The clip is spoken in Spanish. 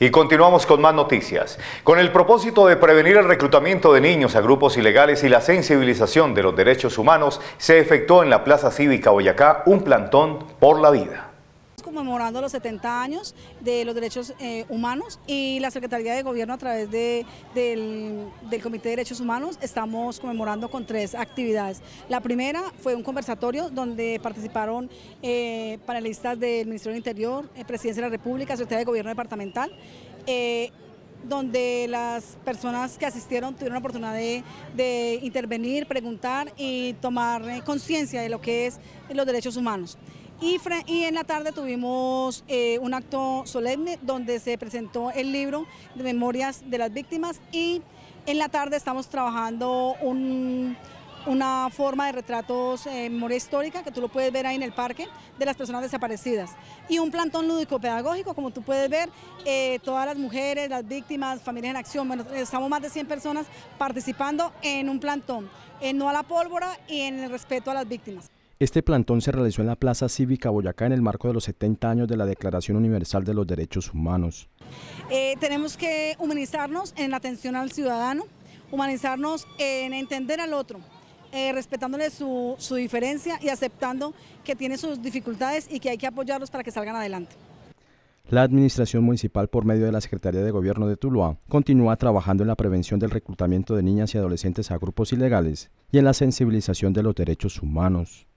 Y continuamos con más noticias. Con el propósito de prevenir el reclutamiento de niños a grupos ilegales y la sensibilización de los derechos humanos, se efectuó en la Plaza Cívica Boyacá un plantón por la vida conmemorando los 70 años de los derechos eh, humanos y la Secretaría de Gobierno a través del, Comité de Derechos Humanos estamos conmemorando con tres actividades. La primera fue un conversatorio donde participaron eh, panelistas del Ministerio del Interior, eh, Presidencia de la República, Secretaría de Gobierno Departamental donde las personas que asistieron tuvieron la oportunidad de, intervenir, preguntar y tomar eh, conciencia de lo que es los derechos humanos. Y, en la tarde tuvimos eh, un acto solemne donde se presentó el libro de memorias de las víctimas y en la tarde estamos trabajando un una forma de retratos en eh, memoria histórica que tú lo puedes ver ahí en el parque de las personas desaparecidas y un plantón lúdico pedagógico como tú puedes ver eh, todas las mujeres, las víctimas, familias en acción, bueno, estamos más de 100 personas participando en un plantón, en eh, no a la pólvora y en el respeto a las víctimas. Este plantón se realizó en la Plaza Cívica Boyacá en el marco de los 70 años de la Declaración Universal de los Derechos Humanos. tenemos que humanizarnos en la atención al ciudadano, humanizarnos en entender al otro, eh, respetándole su, su diferencia y aceptando que tiene sus dificultades y que hay que apoyarlos para que salgan adelante. La Administración Municipal, por medio de la Secretaría de Gobierno de Tuluá, continúa trabajando en la prevención del reclutamiento de niñas y adolescentes a grupos ilegales y en la sensibilización de los derechos humanos.